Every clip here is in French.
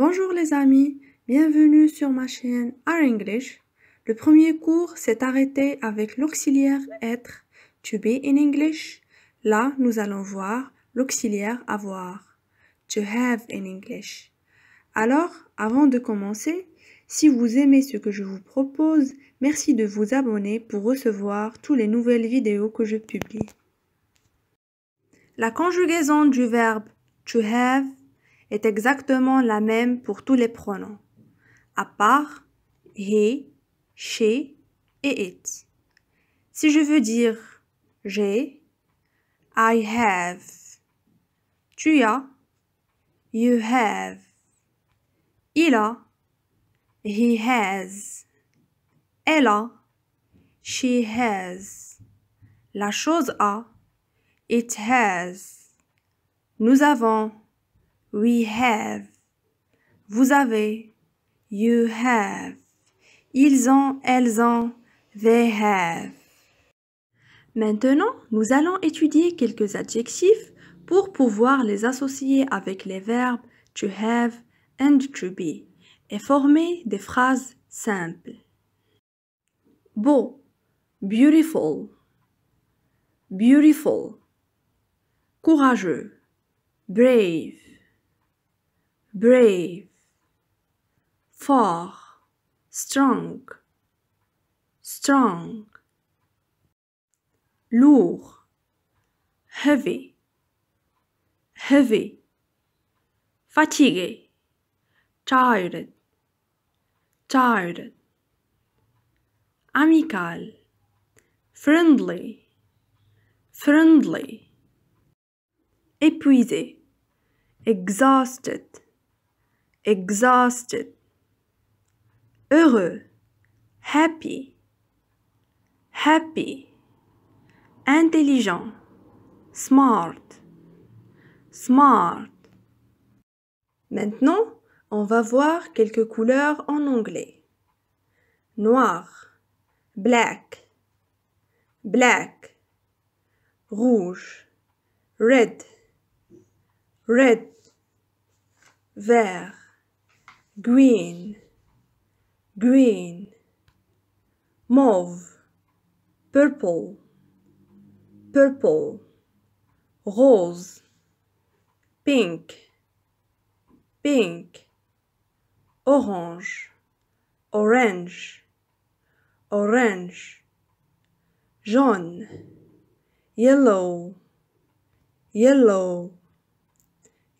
Bonjour les amis, bienvenue sur ma chaîne Our English. Le premier cours s'est arrêté avec l'auxiliaire être, to be in English. Là, nous allons voir l'auxiliaire avoir, to have in English. Alors, avant de commencer, si vous aimez ce que je vous propose, merci de vous abonner pour recevoir toutes les nouvelles vidéos que je publie. La conjugaison du verbe to have est exactement la même pour tous les pronoms, à part he, she et it. Si je veux dire j'ai, I have, tu as, you have, il a, he has, elle a, she has, la chose a, it has, nous avons, We have. Vous avez. You have. Ils ont, elles ont. They have. Maintenant, nous allons étudier quelques adjectifs pour pouvoir les associer avec les verbes to have and to be et former des phrases simples. Beau, beautiful, beautiful. Courageux, brave. brave, fort, strong, strong, lourd, heavy, heavy, fatigué, tired, tired, amical, friendly, friendly, épuisé, exhausted, exhausted, heureux, happy, happy, intelligent, smart, smart. Maintenant, on va voir quelques couleurs en anglais. Noir, black, black, rouge, red, red, vert, green, green, mauve, purple, purple, rose, pink, pink, orange, orange, orange, jaune, yellow, yellow,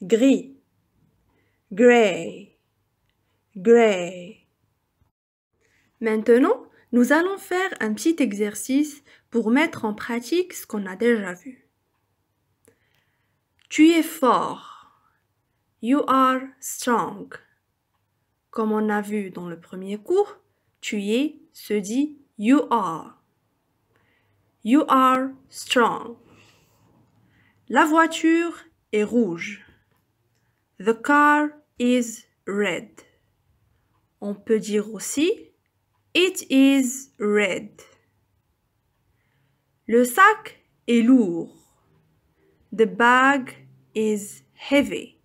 gris, gray, Gray. Maintenant, nous allons faire un petit exercice pour mettre en pratique ce qu'on a déjà vu. Tu es fort. You are strong. Comme on a vu dans le premier cours, tu es se dit you are. You are strong. La voiture est rouge. The car is red. On peut dire aussi It is red. Le sac est lourd. The bag is heavy.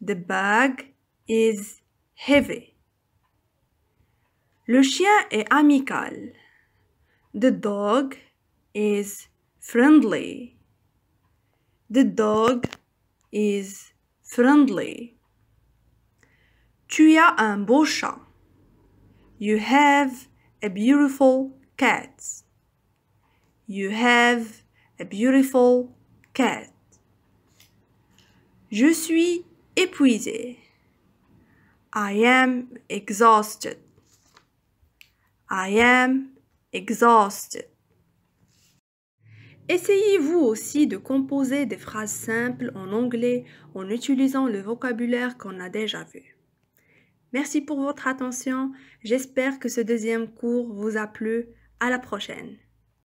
The bag is heavy. Le chien est amical. The dog is friendly. The dog is friendly. Tu as un beau chat. You have a beautiful cat. You have a beautiful cat. Je suis épuisé. I am exhausted. I am exhausted. Essayez-vous aussi de composer des phrases simples en anglais en utilisant le vocabulaire qu'on a déjà vu. Merci pour votre attention. J'espère que ce deuxième cours vous a plu. À la prochaine.